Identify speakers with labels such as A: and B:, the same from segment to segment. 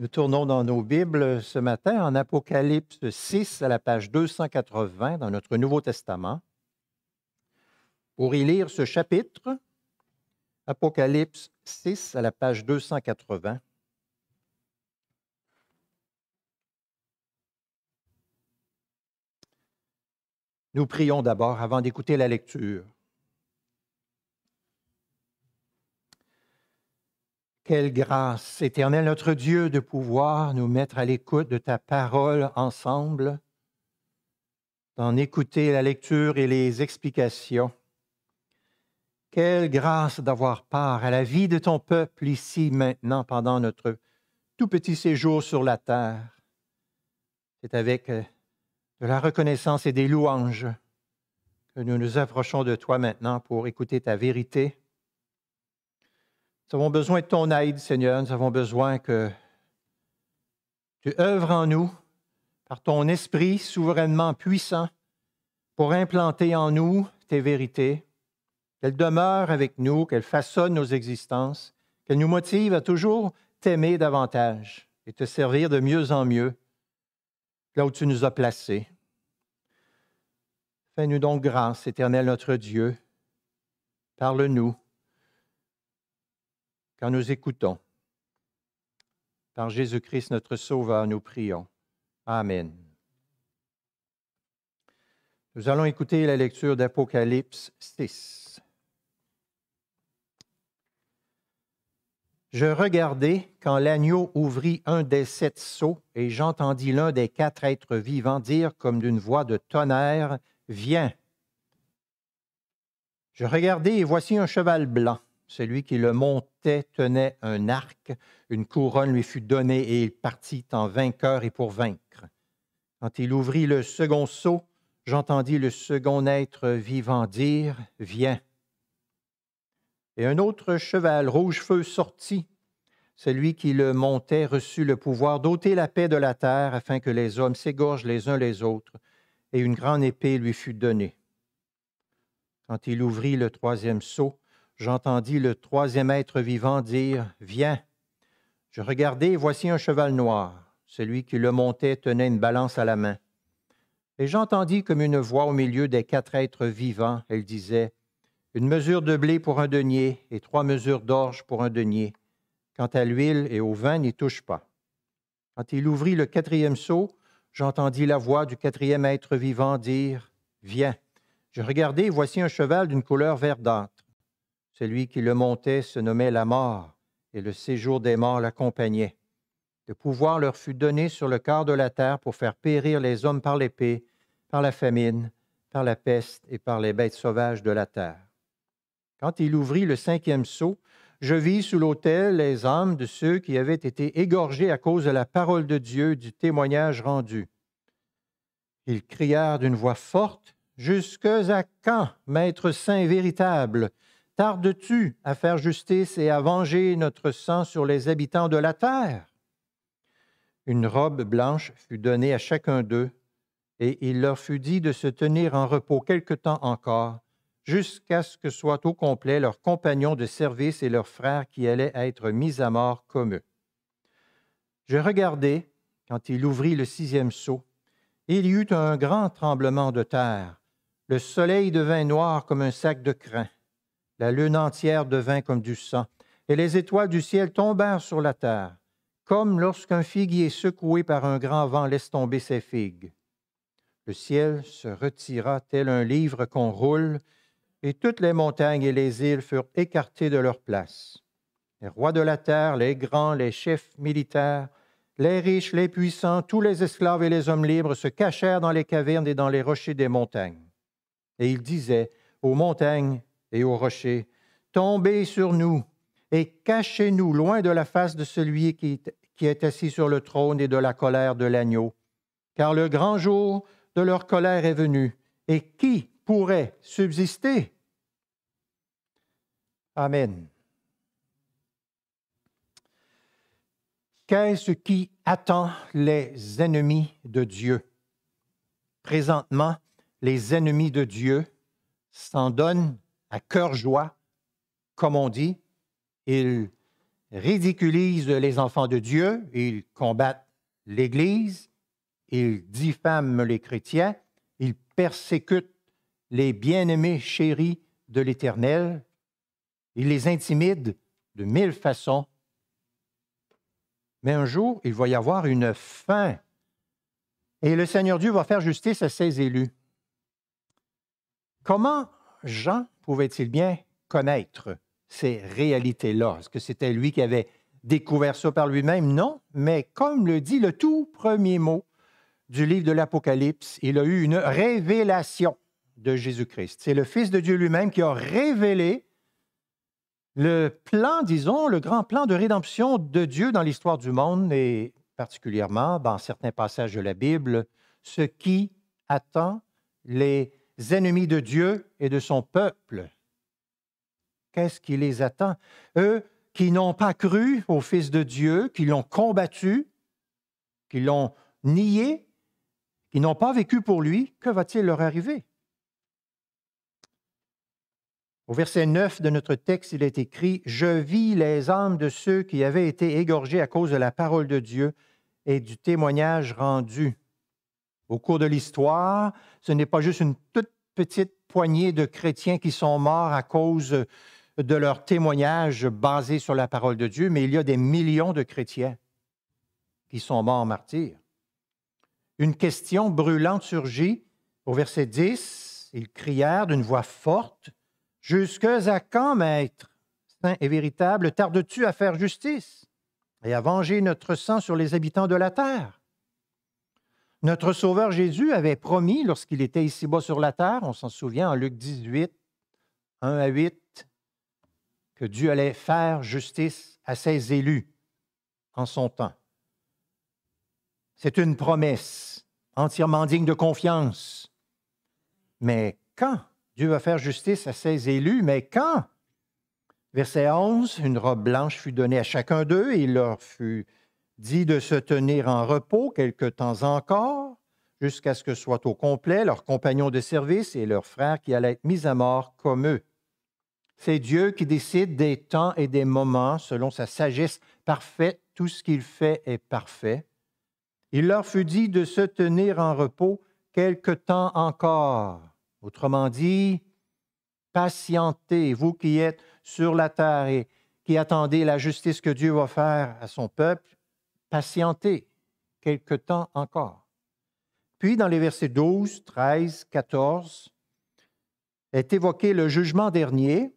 A: Nous tournons dans nos Bibles ce matin en Apocalypse 6 à la page 280 dans notre Nouveau Testament pour y lire ce chapitre, Apocalypse 6 à la page 280. Nous prions d'abord avant d'écouter la lecture. Quelle grâce, Éternel notre Dieu, de pouvoir nous mettre à l'écoute de ta parole ensemble, d'en écouter la lecture et les explications. Quelle grâce d'avoir part à la vie de ton peuple ici maintenant pendant notre tout petit séjour sur la terre. C'est avec euh, de la reconnaissance et des louanges que nous nous approchons de toi maintenant pour écouter ta vérité nous avons besoin de ton aide, Seigneur. Nous avons besoin que tu œuvres en nous par ton esprit souverainement puissant pour implanter en nous tes vérités, qu'elles demeurent avec nous, qu'elles façonnent nos existences, qu'elles nous motivent à toujours t'aimer davantage et te servir de mieux en mieux là où tu nous as placés. Fais-nous donc grâce, Éternel notre Dieu. Parle-nous. Quand nous écoutons. Par Jésus-Christ notre Sauveur, nous prions. Amen. Nous allons écouter la lecture d'Apocalypse 6. Je regardai quand l'agneau ouvrit un des sept sceaux, et j'entendis l'un des quatre êtres vivants dire comme d'une voix de tonnerre, Viens. Je regardai et voici un cheval blanc. Celui qui le montait tenait un arc, une couronne lui fut donnée et il partit en vainqueur et pour vaincre. Quand il ouvrit le second seau, j'entendis le second être vivant dire Viens. Et un autre cheval rouge feu sortit. Celui qui le montait reçut le pouvoir d'ôter la paix de la terre afin que les hommes s'égorgent les uns les autres, et une grande épée lui fut donnée. Quand il ouvrit le troisième seau, j'entendis le troisième être vivant dire Viens. Je regardai, et voici un cheval noir. Celui qui le montait tenait une balance à la main. Et j'entendis comme une voix au milieu des quatre êtres vivants. Elle disait Une mesure de blé pour un denier et trois mesures d'orge pour un denier. Quant à l'huile et au vin, n'y touche pas. Quand il ouvrit le quatrième seau, j'entendis la voix du quatrième être vivant dire Viens. Je regardai, et voici un cheval d'une couleur verdâtre. Celui qui le montait se nommait la mort, et le séjour des morts l'accompagnait. Le pouvoir leur fut donné sur le corps de la terre pour faire périr les hommes par l'épée, par la famine, par la peste et par les bêtes sauvages de la terre. Quand il ouvrit le cinquième sceau, je vis sous l'autel les âmes de ceux qui avaient été égorgés à cause de la parole de Dieu, du témoignage rendu. Ils crièrent d'une voix forte Jusque à quand, Maître Saint véritable, Tardes-tu à faire justice et à venger notre sang sur les habitants de la terre Une robe blanche fut donnée à chacun d'eux, et il leur fut dit de se tenir en repos quelque temps encore, jusqu'à ce que soient au complet leurs compagnons de service et leurs frères qui allaient être mis à mort comme eux. Je regardai, quand il ouvrit le sixième sceau, il y eut un grand tremblement de terre. Le soleil devint noir comme un sac de crin la lune entière devint comme du sang, et les étoiles du ciel tombèrent sur la terre, comme lorsqu'un figuier secoué par un grand vent laisse tomber ses figues. Le ciel se retira tel un livre qu'on roule, et toutes les montagnes et les îles furent écartées de leur place. Les rois de la terre, les grands, les chefs militaires, les riches, les puissants, tous les esclaves et les hommes libres se cachèrent dans les cavernes et dans les rochers des montagnes. Et ils disaient aux montagnes, et au rocher. Tombez sur nous et cachez-nous loin de la face de celui qui, qui est assis sur le trône et de la colère de l'agneau. Car le grand jour de leur colère est venu, et qui pourrait subsister? Amen. Qu'est-ce qui attend les ennemis de Dieu? Présentement, les ennemis de Dieu s'en donnent à cœur joie, comme on dit. Ils ridiculisent les enfants de Dieu, ils combattent l'Église, ils diffament les chrétiens, ils persécutent les bien-aimés chéris de l'Éternel, ils les intimident de mille façons. Mais un jour, il va y avoir une fin. Et le Seigneur Dieu va faire justice à ses élus. Comment Jean pouvait-il bien connaître ces réalités-là? Est-ce que c'était lui qui avait découvert ça par lui-même? Non, mais comme le dit le tout premier mot du livre de l'Apocalypse, il a eu une révélation de Jésus-Christ. C'est le Fils de Dieu lui-même qui a révélé le plan, disons, le grand plan de rédemption de Dieu dans l'histoire du monde et particulièrement dans certains passages de la Bible, ce qui attend les ennemis de Dieu et de son peuple. Qu'est-ce qui les attend Eux qui n'ont pas cru au Fils de Dieu, qui l'ont combattu, qui l'ont nié, qui n'ont pas vécu pour lui, que va-t-il leur arriver Au verset 9 de notre texte, il est écrit, Je vis les âmes de ceux qui avaient été égorgés à cause de la parole de Dieu et du témoignage rendu. Au cours de l'histoire, ce n'est pas juste une toute petite poignée de chrétiens qui sont morts à cause de leur témoignage basé sur la parole de Dieu, mais il y a des millions de chrétiens qui sont morts martyrs. Une question brûlante surgit au verset 10. Ils crièrent d'une voix forte Jusque à quand, maître, saint et véritable, tardes-tu à faire justice et à venger notre sang sur les habitants de la terre notre Sauveur Jésus avait promis, lorsqu'il était ici-bas sur la terre, on s'en souvient en Luc 18, 1 à 8, que Dieu allait faire justice à ses élus en son temps. C'est une promesse entièrement digne de confiance. Mais quand Dieu va faire justice à ses élus, mais quand Verset 11, une robe blanche fut donnée à chacun d'eux et il leur fut dit de se tenir en repos quelque temps encore, jusqu'à ce que soient au complet leurs compagnons de service et leurs frères qui allaient être mis à mort comme eux. C'est Dieu qui décide des temps et des moments selon sa sagesse parfaite. Tout ce qu'il fait est parfait. Il leur fut dit de se tenir en repos quelque temps encore. Autrement dit, patientez, vous qui êtes sur la terre et qui attendez la justice que Dieu va faire à son peuple, patienter quelque temps encore. Puis dans les versets 12, 13, 14, est évoqué le jugement dernier,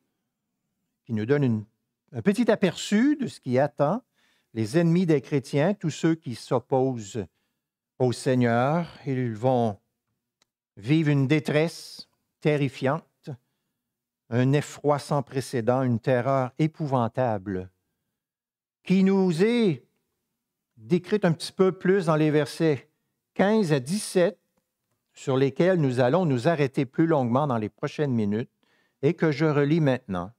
A: qui nous donne un petit aperçu de ce qui attend les ennemis des chrétiens, tous ceux qui s'opposent au Seigneur. Ils vont vivre une détresse terrifiante, un effroi sans précédent, une terreur épouvantable qui nous est décrite un petit peu plus dans les versets 15 à 17, sur lesquels nous allons nous arrêter plus longuement dans les prochaines minutes, et que je relis maintenant.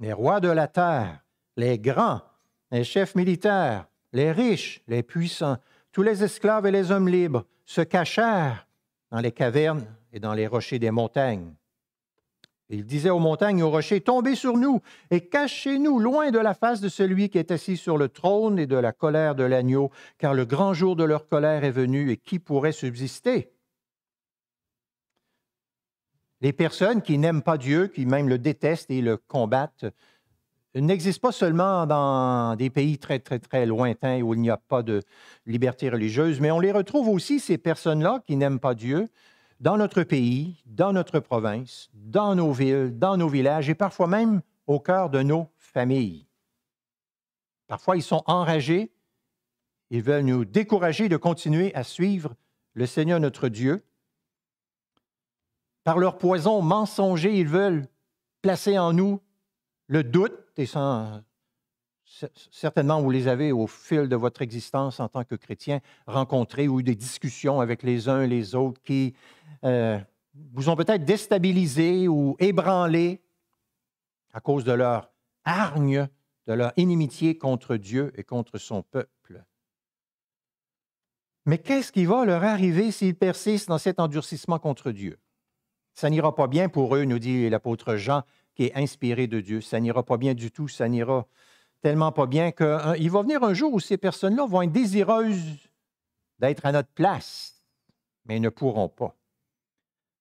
A: Les rois de la terre, les grands, les chefs militaires, les riches, les puissants, tous les esclaves et les hommes libres se cachèrent dans les cavernes et dans les rochers des montagnes. Il disait aux montagnes et aux rochers, Tombez sur nous et cachez-nous loin de la face de celui qui est assis sur le trône et de la colère de l'agneau, car le grand jour de leur colère est venu et qui pourrait subsister Les personnes qui n'aiment pas Dieu, qui même le détestent et le combattent, n'existent pas seulement dans des pays très, très, très lointains où il n'y a pas de liberté religieuse, mais on les retrouve aussi, ces personnes-là qui n'aiment pas Dieu, dans notre pays, dans notre province, dans nos villes, dans nos villages et parfois même au cœur de nos familles. Parfois, ils sont enragés, ils veulent nous décourager de continuer à suivre le Seigneur notre Dieu. Par leur poison mensonger, ils veulent placer en nous le doute et sans certainement vous les avez au fil de votre existence en tant que chrétien rencontrés ou eu des discussions avec les uns et les autres qui euh, vous ont peut-être déstabilisé ou ébranlé à cause de leur hargne, de leur inimitié contre Dieu et contre son peuple. Mais qu'est-ce qui va leur arriver s'ils persistent dans cet endurcissement contre Dieu? Ça n'ira pas bien pour eux, nous dit l'apôtre Jean, qui est inspiré de Dieu. Ça n'ira pas bien du tout, ça n'ira tellement pas bien qu'il euh, va venir un jour où ces personnes-là vont être désireuses d'être à notre place, mais ne pourront pas.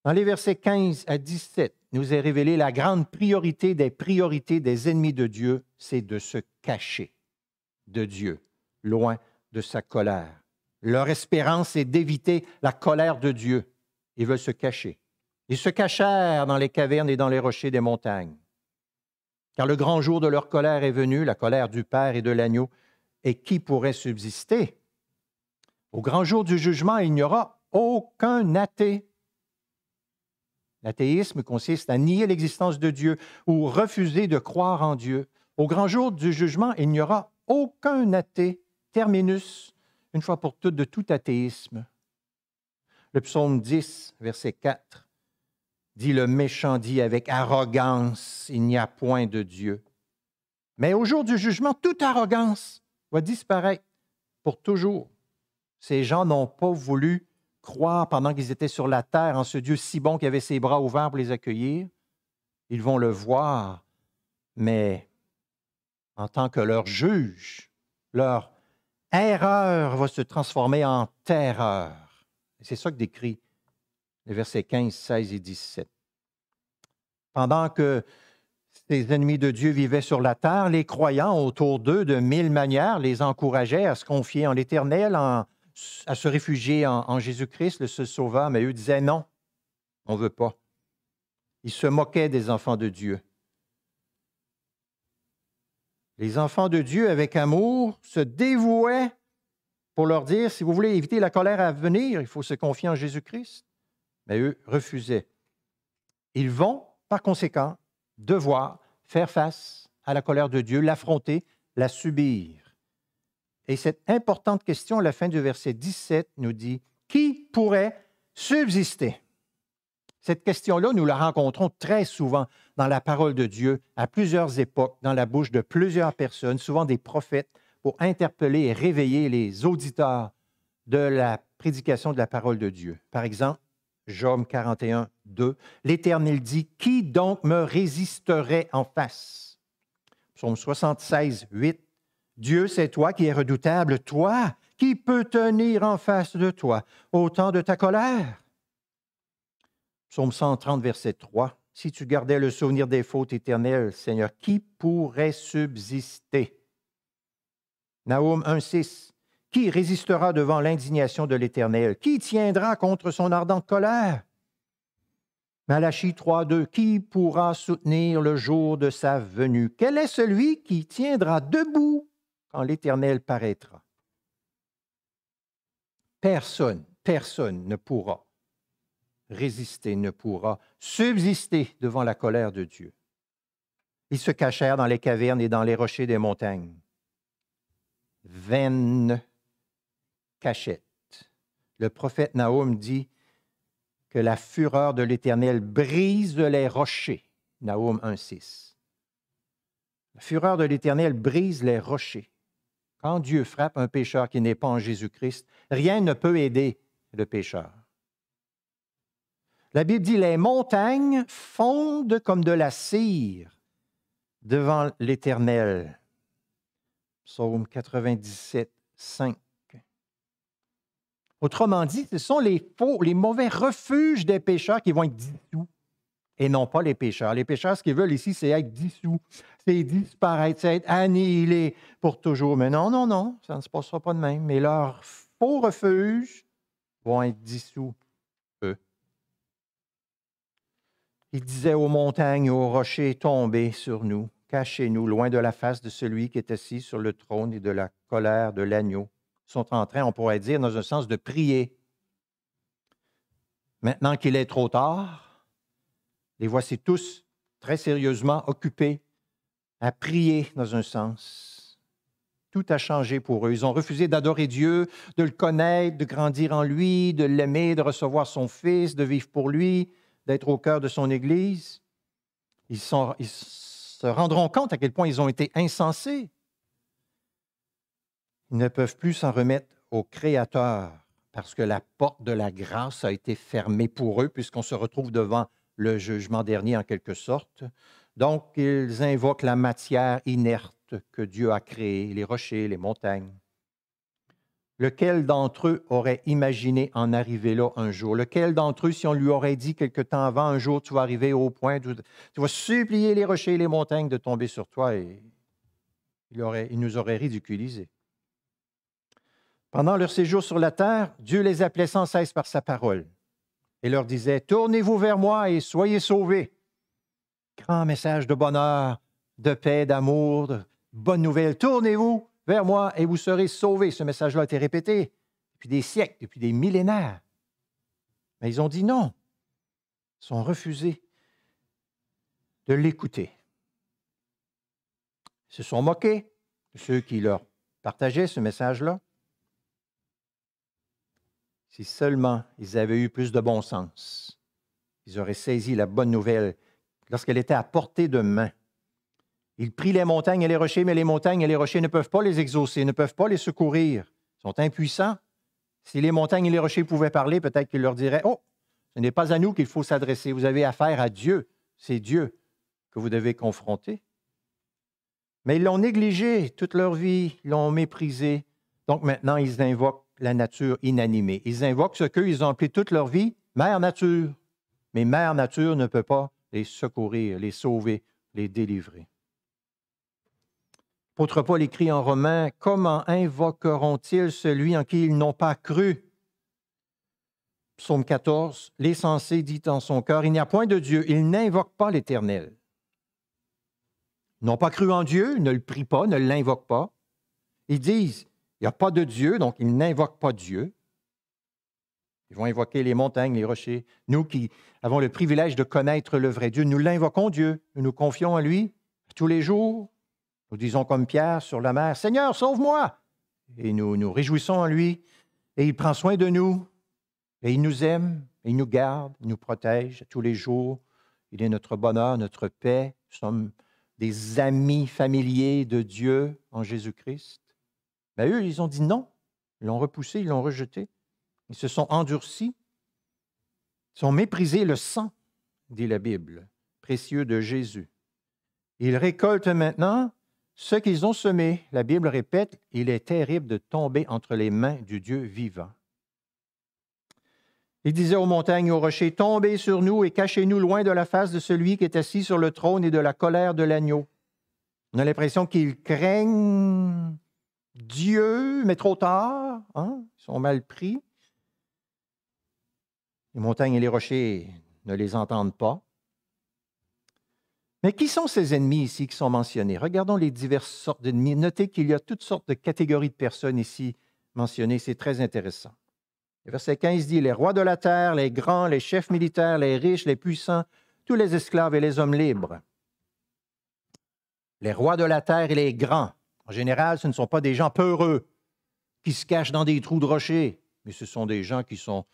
A: Dans les versets 15 à 17, nous est révélée la grande priorité des priorités des ennemis de Dieu, c'est de se cacher de Dieu, loin de sa colère. Leur espérance est d'éviter la colère de Dieu. Ils veulent se cacher. Ils se cachèrent dans les cavernes et dans les rochers des montagnes. Car le grand jour de leur colère est venu, la colère du Père et de l'agneau. Et qui pourrait subsister Au grand jour du jugement, il n'y aura aucun athée. L'athéisme consiste à nier l'existence de Dieu ou refuser de croire en Dieu. Au grand jour du jugement, il n'y aura aucun athée. Terminus, une fois pour toutes, de tout athéisme. Le psaume 10, verset 4 dit le méchant, dit avec arrogance, il n'y a point de Dieu. Mais au jour du jugement, toute arrogance va disparaître pour toujours. Ces gens n'ont pas voulu croire pendant qu'ils étaient sur la terre en ce Dieu si bon qui avait ses bras ouverts pour les accueillir. Ils vont le voir, mais en tant que leur juge, leur erreur va se transformer en terreur. C'est ça que décrit les versets 15, 16 et 17. Pendant que ces ennemis de Dieu vivaient sur la terre, les croyants autour d'eux, de mille manières, les encourageaient à se confier en l'Éternel, à se réfugier en, en Jésus-Christ, le seul sauveur, mais eux disaient non, on ne veut pas. Ils se moquaient des enfants de Dieu. Les enfants de Dieu, avec amour, se dévouaient pour leur dire, si vous voulez éviter la colère à venir, il faut se confier en Jésus-Christ mais eux refusaient. Ils vont, par conséquent, devoir faire face à la colère de Dieu, l'affronter, la subir. Et cette importante question à la fin du verset 17 nous dit, qui pourrait subsister? Cette question-là, nous la rencontrons très souvent dans la parole de Dieu, à plusieurs époques, dans la bouche de plusieurs personnes, souvent des prophètes, pour interpeller et réveiller les auditeurs de la prédication de la parole de Dieu. Par exemple, Job 41, 2. L'Éternel dit, Qui donc me résisterait en face? Psaume 76, 8. Dieu, c'est toi qui es redoutable, toi, qui peut tenir en face de toi au temps de ta colère? Psaume 130, verset 3. Si tu gardais le souvenir des fautes éternelles, Seigneur, qui pourrait subsister? Naoum 6. Qui résistera devant l'indignation de l'Éternel? Qui tiendra contre son ardente colère? Malachie 3, 2. Qui pourra soutenir le jour de sa venue? Quel est celui qui tiendra debout quand l'Éternel paraîtra? Personne, personne ne pourra résister, ne pourra subsister devant la colère de Dieu. Ils se cachèrent dans les cavernes et dans les rochers des montagnes. Vaine cachette. Le prophète Naoum dit que la fureur de l'Éternel brise les rochers. Naoum 1.6. La fureur de l'Éternel brise les rochers. Quand Dieu frappe un pécheur qui n'est pas en Jésus-Christ, rien ne peut aider le pécheur. La Bible dit, les montagnes fondent comme de la cire devant l'Éternel. Psaume 97, 5. Autrement dit, ce sont les faux, les mauvais refuges des pécheurs qui vont être dissous et non pas les pécheurs. Les pécheurs, ce qu'ils veulent ici, c'est être dissous, c'est disparaître, c'est être annihilé pour toujours. Mais non, non, non, ça ne se passera pas de même. Mais leurs faux refuges vont être dissous, eux. Il disait aux montagnes et aux rochers, tombez sur nous, cachez-nous loin de la face de celui qui est assis sur le trône et de la colère de l'agneau sont en train, on pourrait dire, dans un sens, de prier. Maintenant qu'il est trop tard, les voici tous très sérieusement occupés à prier, dans un sens. Tout a changé pour eux. Ils ont refusé d'adorer Dieu, de le connaître, de grandir en lui, de l'aimer, de recevoir son Fils, de vivre pour lui, d'être au cœur de son Église. Ils, ils se rendront compte à quel point ils ont été insensés. Ils ne peuvent plus s'en remettre au Créateur parce que la porte de la grâce a été fermée pour eux puisqu'on se retrouve devant le jugement dernier en quelque sorte. Donc, ils invoquent la matière inerte que Dieu a créée, les rochers, les montagnes. Lequel d'entre eux aurait imaginé en arriver là un jour? Lequel d'entre eux, si on lui aurait dit quelque temps avant, un jour tu vas arriver au point, tu vas supplier les rochers et les montagnes de tomber sur toi, et il, aurait, il nous aurait ridiculisés. Pendant leur séjour sur la terre, Dieu les appelait sans cesse par sa parole et leur disait, Tournez-vous vers moi et soyez sauvés. Grand message de bonheur, de paix, d'amour, de bonne nouvelle. Tournez-vous vers moi et vous serez sauvés. Ce message-là a été répété depuis des siècles, depuis des millénaires. Mais ils ont dit non. Ils ont refusé de l'écouter. Ils se sont moqués de ceux qui leur partageaient ce message-là. Si seulement ils avaient eu plus de bon sens, ils auraient saisi la bonne nouvelle lorsqu'elle était à portée de main. Ils prient les montagnes et les rochers, mais les montagnes et les rochers ne peuvent pas les exaucer, ne peuvent pas les secourir, Ils sont impuissants. Si les montagnes et les rochers pouvaient parler, peut-être qu'ils leur diraient Oh, ce n'est pas à nous qu'il faut s'adresser, vous avez affaire à Dieu, c'est Dieu que vous devez confronter. Mais ils l'ont négligé toute leur vie, ils l'ont méprisé. Donc maintenant, ils invoquent la nature inanimée. Ils invoquent ce qu'ils ont appelé toute leur vie, Mère Nature. Mais Mère Nature ne peut pas les secourir, les sauver, les délivrer. Apôtre Paul écrit en Romains, Comment invoqueront-ils celui en qui ils n'ont pas cru Psaume 14, L'essentiel dit en son cœur, Il n'y a point de Dieu, il n'invoque pas l'Éternel. Ils n'ont pas cru en Dieu, ne le prient pas, ne l'invoquent pas. Ils disent, il n'y a pas de Dieu, donc ils n'invoquent pas Dieu. Ils vont invoquer les montagnes, les rochers. Nous qui avons le privilège de connaître le vrai Dieu, nous l'invoquons Dieu. Nous nous confions à lui tous les jours. Nous disons comme Pierre sur la mer, Seigneur, sauve-moi. Et nous nous réjouissons en lui. Et il prend soin de nous. Et il nous aime. Et il nous garde. Il nous protège tous les jours. Il est notre bonheur, notre paix. Nous sommes des amis familiers de Dieu en Jésus-Christ. Bah, eux, ils ont dit non. Ils l'ont repoussé, ils l'ont rejeté. Ils se sont endurcis. Ils ont méprisé le sang, dit la Bible, précieux de Jésus. Ils récoltent maintenant ce qu'ils ont semé. La Bible répète, il est terrible de tomber entre les mains du Dieu vivant. Il disait aux montagnes et aux rochers, tombez sur nous et cachez-nous loin de la face de celui qui est assis sur le trône et de la colère de l'agneau. On a l'impression qu'ils craignent Dieu, mais trop tard, hein, ils sont mal pris. Les montagnes et les rochers ne les entendent pas. Mais qui sont ces ennemis ici qui sont mentionnés? Regardons les diverses sortes d'ennemis. Notez qu'il y a toutes sortes de catégories de personnes ici mentionnées. C'est très intéressant. Le verset 15 dit, Les rois de la terre, les grands, les chefs militaires, les riches, les puissants, tous les esclaves et les hommes libres. Les rois de la terre et les grands. En général, ce ne sont pas des gens peureux qui se cachent dans des trous de rochers, mais ce sont des gens qui sont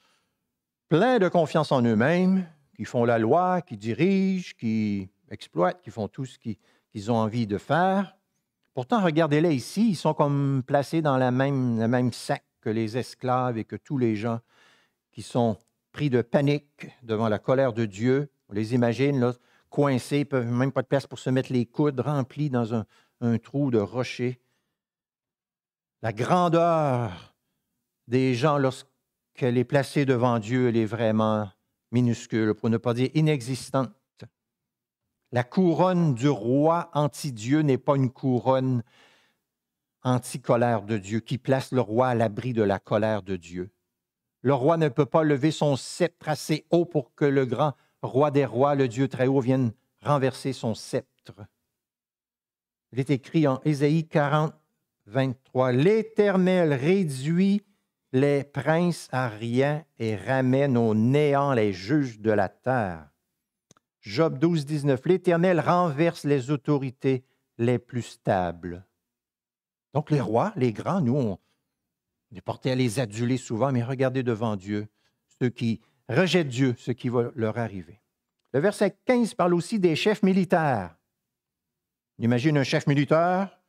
A: pleins de confiance en eux-mêmes, qui font la loi, qui dirigent, qui exploitent, qui font tout ce qu'ils ont envie de faire. Pourtant, regardez-les ici, ils sont comme placés dans la même, le même sac que les esclaves et que tous les gens qui sont pris de panique devant la colère de Dieu. On les imagine, là, coincés, peuvent même pas de place pour se mettre les coudes, remplis dans un, un trou de rocher. La grandeur des gens lorsqu'elle est placée devant Dieu, elle est vraiment minuscule, pour ne pas dire inexistante. La couronne du roi anti-Dieu n'est pas une couronne anti-colère de Dieu qui place le roi à l'abri de la colère de Dieu. Le roi ne peut pas lever son sceptre assez haut pour que le grand roi des rois, le Dieu très haut, vienne renverser son sceptre. Il est écrit en Ésaïe 40, 23. L'Éternel réduit les princes à rien et ramène au néant les juges de la terre. Job 12, 19. L'Éternel renverse les autorités les plus stables. Donc les rois, les grands, nous, on est portés à les aduler souvent, mais regardez devant Dieu ceux qui rejettent Dieu, ce qui va leur arriver. Le verset 15 parle aussi des chefs militaires. Imagine un chef militaire,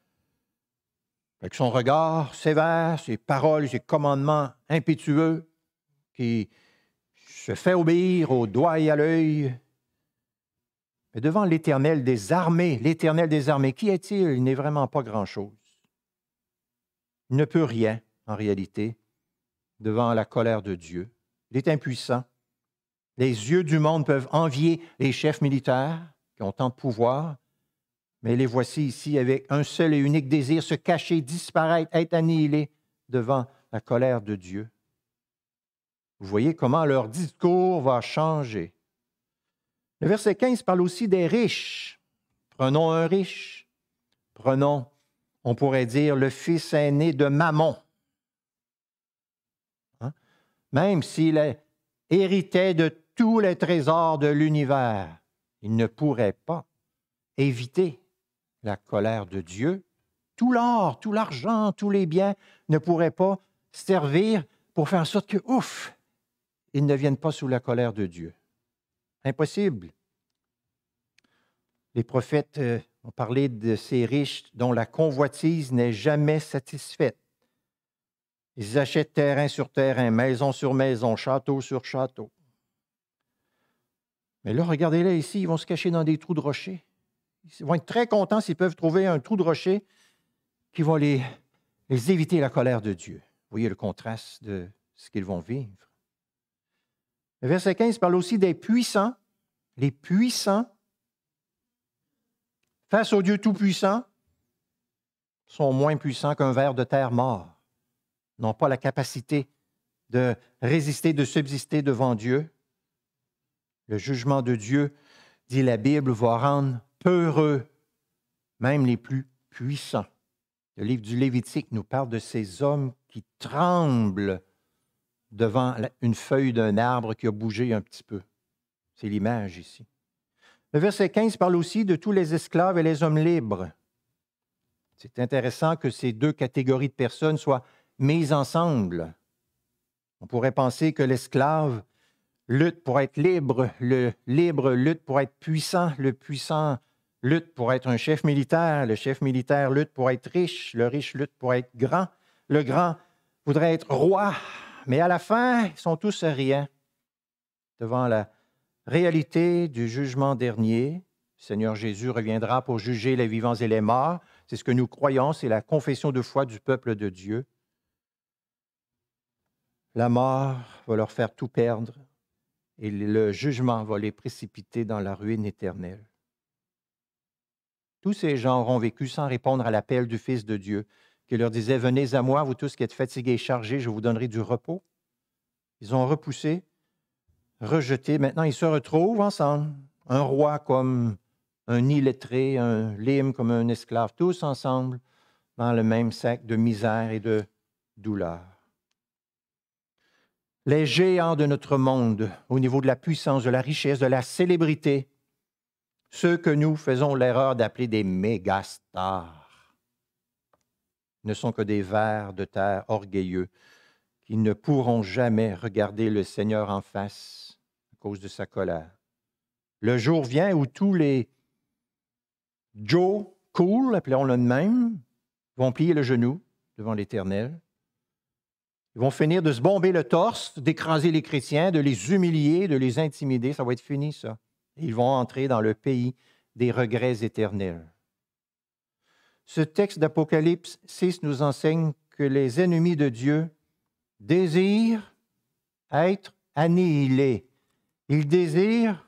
A: avec son regard sévère, ses paroles, ses commandements impétueux, qui se fait obéir au doigt et à l'œil. Mais devant l'Éternel des armées, l'Éternel des armées, qui est-il? Il, n'est vraiment pas grand-chose. Il ne peut rien, en réalité, devant la colère de Dieu. Il est impuissant. Les yeux du monde peuvent envier les chefs militaires qui ont tant de pouvoir, mais les voici ici avec un seul et unique désir, se cacher, disparaître, être annihilé devant la colère de Dieu. Vous voyez comment leur discours va changer. Le verset 15 parle aussi des riches. Prenons un riche. Prenons, on pourrait dire, le fils aîné de Mammon. Hein? Même s'il héritait de tous les trésors de l'univers, il ne pourrait pas éviter la colère de Dieu, tout l'or, tout l'argent, tous les biens ne pourraient pas servir pour faire en sorte que, ouf, ils ne viennent pas sous la colère de Dieu. Impossible. Les prophètes euh, ont parlé de ces riches dont la convoitise n'est jamais satisfaite. Ils achètent terrain sur terrain, maison sur maison, château sur château. Mais là, regardez-les ici, ils vont se cacher dans des trous de rochers. Ils vont être très contents s'ils peuvent trouver un trou de rocher qui va les, éviter la colère de Dieu. Vous voyez le contraste de ce qu'ils vont vivre. Le verset 15 parle aussi des puissants, les puissants, face au Dieu Tout-Puissant, sont moins puissants qu'un ver de terre mort, n'ont pas la capacité de résister, de subsister devant Dieu. Le jugement de Dieu, dit la Bible, va rendre Heureux, même les plus puissants. Le livre du Lévitique nous parle de ces hommes qui tremblent devant une feuille d'un arbre qui a bougé un petit peu. C'est l'image ici. Le verset 15 parle aussi de tous les esclaves et les hommes libres. C'est intéressant que ces deux catégories de personnes soient mises ensemble. On pourrait penser que l'esclave lutte pour être libre, le libre lutte pour être puissant, le puissant lutte pour être un chef militaire, le chef militaire lutte pour être riche, le riche lutte pour être grand, le grand voudrait être roi, mais à la fin, ils sont tous rien devant la réalité du jugement dernier. Le Seigneur Jésus reviendra pour juger les vivants et les morts. C'est ce que nous croyons, c'est la confession de foi du peuple de Dieu. La mort va leur faire tout perdre et le jugement va les précipiter dans la ruine éternelle. Tous ces gens auront vécu sans répondre à l'appel du Fils de Dieu, qui leur disait Venez à moi, vous tous qui êtes fatigués et chargés, je vous donnerai du repos. Ils ont repoussé, rejeté. Maintenant, ils se retrouvent ensemble. Un roi comme un illettré, un lime comme un esclave, tous ensemble dans le même sac de misère et de douleur. Les géants de notre monde, au niveau de la puissance, de la richesse, de la célébrité, ceux que nous faisons l'erreur d'appeler des mégastars ne sont que des vers de terre orgueilleux qui ne pourront jamais regarder le Seigneur en face à cause de sa colère. Le jour vient où tous les Joe cool, appelons-le de même, vont plier le genou devant l'Éternel. Ils vont finir de se bomber le torse, d'écraser les chrétiens, de les humilier, de les intimider. Ça va être fini, ça. Ils vont entrer dans le pays des regrets éternels. Ce texte d'Apocalypse 6 nous enseigne que les ennemis de Dieu désirent être annihilés. Ils désirent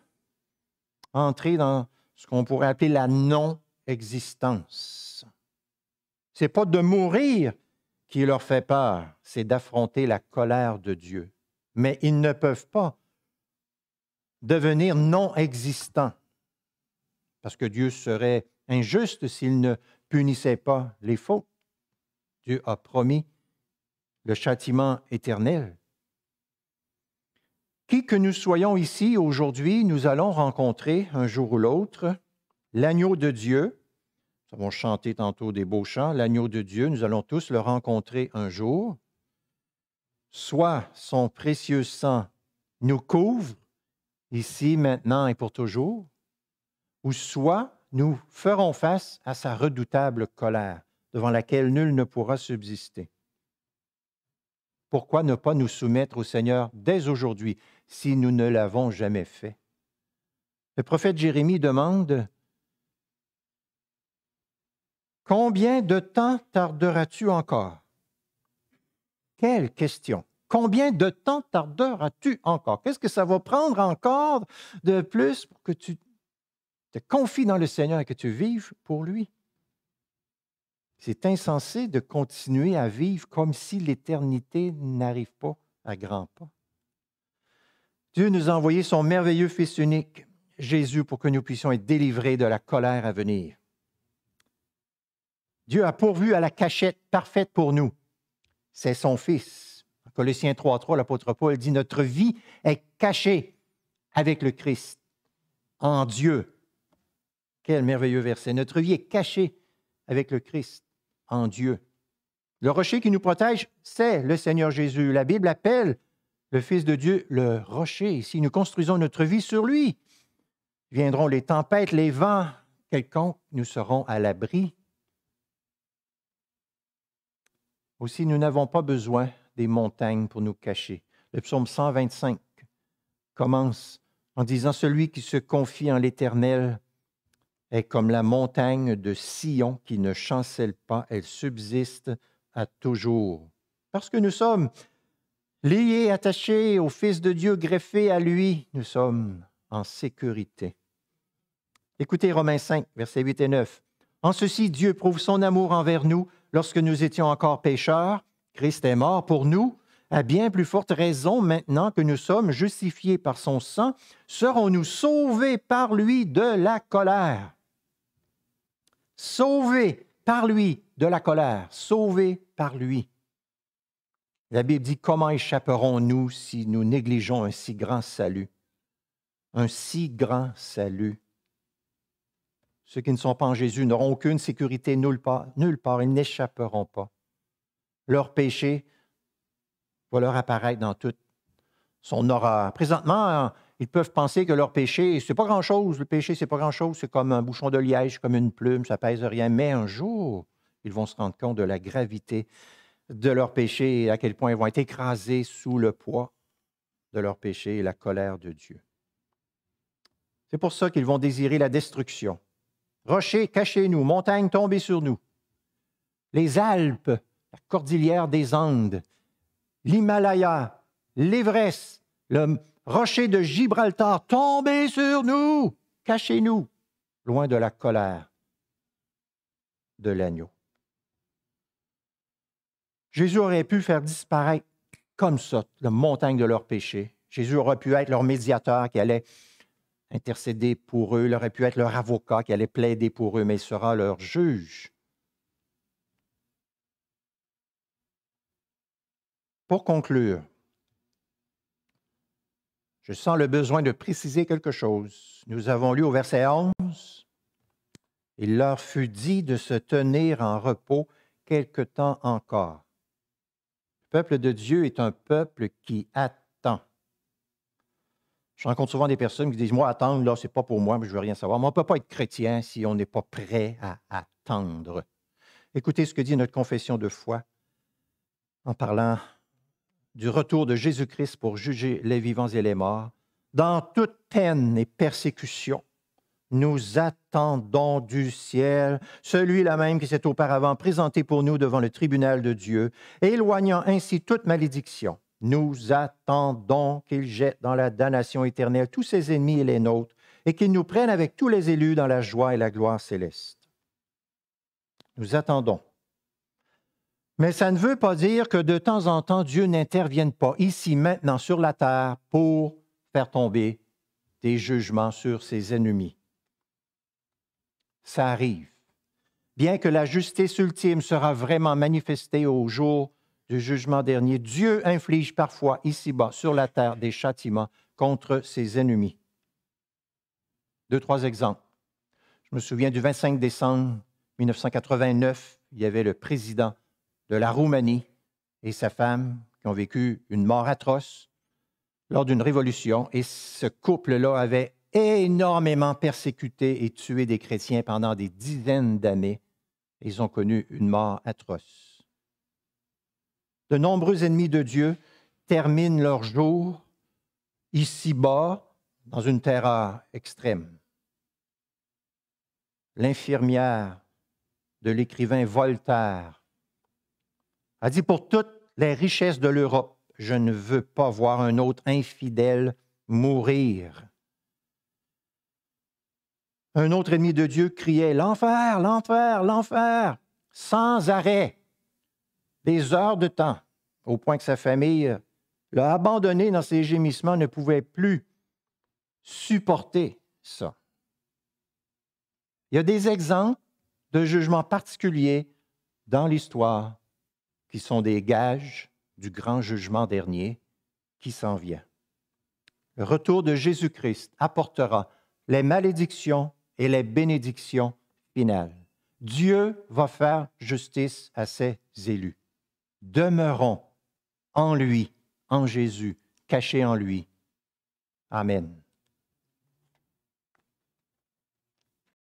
A: entrer dans ce qu'on pourrait appeler la non-existence. C'est pas de mourir qui leur fait peur, c'est d'affronter la colère de Dieu. Mais ils ne peuvent pas devenir non existant, parce que Dieu serait injuste s'il ne punissait pas les faux Dieu a promis le châtiment éternel. Qui que nous soyons ici aujourd'hui, nous allons rencontrer un jour ou l'autre l'agneau de Dieu. Nous avons chanté tantôt des beaux chants. L'agneau de Dieu, nous allons tous le rencontrer un jour. Soit son précieux sang nous couvre ici, maintenant et pour toujours, ou soit nous ferons face à sa redoutable colère, devant laquelle nul ne pourra subsister. Pourquoi ne pas nous soumettre au Seigneur dès aujourd'hui, si nous ne l'avons jamais fait? Le prophète Jérémie demande Combien de temps tarderas-tu encore? Quelle question! Combien de temps as tu encore? Qu'est-ce que ça va prendre encore de plus pour que tu te confies dans le Seigneur et que tu vives pour lui? C'est insensé de continuer à vivre comme si l'éternité n'arrive pas à grands pas. Dieu nous a envoyé son merveilleux Fils unique, Jésus, pour que nous puissions être délivrés de la colère à venir. Dieu a pourvu à la cachette parfaite pour nous. C'est son Fils. Colossiens 3.3, l'apôtre Paul dit, notre vie est cachée avec le Christ en Dieu. Quel merveilleux verset. Notre vie est cachée avec le Christ en Dieu. Le rocher qui nous protège, c'est le Seigneur Jésus. La Bible appelle le Fils de Dieu le rocher. Si nous construisons notre vie sur lui, viendront les tempêtes, les vents quelconque, nous serons à l'abri. Aussi, nous n'avons pas besoin des montagnes pour nous cacher. Le psaume 125 commence en disant Celui qui se confie en l'Éternel est comme la montagne de Sion qui ne chancelle pas, elle subsiste à toujours. Parce que nous sommes liés, attachés au Fils de Dieu, greffés à lui, nous sommes en sécurité. Écoutez Romains 5, versets 8 et 9. En ceci, Dieu prouve son amour envers nous lorsque nous étions encore pécheurs Christ est mort pour nous, à bien plus forte raison maintenant que nous sommes justifiés par son sang, serons-nous sauvés par lui de la colère. Sauvés par lui de la colère, sauvés par lui. La Bible dit, comment échapperons-nous si nous négligeons un si grand salut? Un si grand salut. Ceux qui ne sont pas en Jésus n'auront aucune sécurité nulle part, nulle part, ils n'échapperont pas leur péché va leur apparaître dans toute son horreur. Présentement, euh, ils peuvent penser que leur péché, c'est pas grand-chose. Le péché, c'est pas grand-chose. C'est comme un bouchon de liège, comme une plume, ça pèse rien. Mais un jour, ils vont se rendre compte de la gravité de leur péché et à quel point ils vont être écrasés sous le poids de leur péché et la colère de Dieu. C'est pour ça qu'ils vont désirer la destruction. Rochers, cachez-nous, montagnes, tombez sur nous. Les Alpes, cordillère des Andes, l'Himalaya, l'Everest, le rocher de Gibraltar, tombez sur nous, cachez-nous, loin de la colère de l'agneau. Jésus aurait pu faire disparaître comme ça la montagne de leurs péchés. Jésus aurait pu être leur médiateur qui allait intercéder pour eux, il aurait pu être leur avocat qui allait plaider pour eux, mais il sera leur juge. Pour conclure, je sens le besoin de préciser quelque chose. Nous avons lu au verset 11, Il leur fut dit de se tenir en repos quelque temps encore. Le peuple de Dieu est un peuple qui attend. Je rencontre souvent des personnes qui disent Moi, attendre, là, n'est pas pour moi, mais je veux rien savoir. Mais on ne peut pas être chrétien si on n'est pas prêt à attendre. Écoutez ce que dit notre confession de foi en parlant du retour de Jésus-Christ pour juger les vivants et les morts, dans toute peine et persécution, nous attendons du ciel celui-là même qui s'est auparavant présenté pour nous devant le tribunal de Dieu, éloignant ainsi toute malédiction. Nous attendons qu'il jette dans la damnation éternelle tous ses ennemis et les nôtres, et qu'il nous prenne avec tous les élus dans la joie et la gloire céleste. Nous attendons mais ça ne veut pas dire que de temps en temps, Dieu n'intervienne pas ici, maintenant, sur la terre pour faire tomber des jugements sur ses ennemis. Ça arrive. Bien que la justice ultime sera vraiment manifestée au jour du jugement dernier, Dieu inflige parfois ici-bas, sur la terre, des châtiments contre ses ennemis. Deux, trois exemples. Je me souviens du 25 décembre 1989, il y avait le président de la Roumanie et sa femme qui ont vécu une mort atroce lors d'une révolution. Et ce couple-là avait énormément persécuté et tué des chrétiens pendant des dizaines d'années. Ils ont connu une mort atroce. De nombreux ennemis de Dieu terminent leur jour ici-bas dans une terreur extrême. L'infirmière de l'écrivain Voltaire a dit Pour toutes les richesses de l'Europe, je ne veux pas voir un autre infidèle mourir. Un autre ennemi de Dieu criait L'enfer, l'enfer, l'enfer, sans arrêt, des heures de temps, au point que sa famille l'a abandonné dans ses gémissements, ne pouvait plus supporter ça. Il y a des exemples de jugements particuliers dans l'histoire sont des gages du grand jugement dernier qui s'en vient. Le retour de Jésus-Christ apportera les malédictions et les bénédictions finales. Dieu va faire justice à ses élus. Demeurons en lui, en Jésus, cachés en lui. Amen.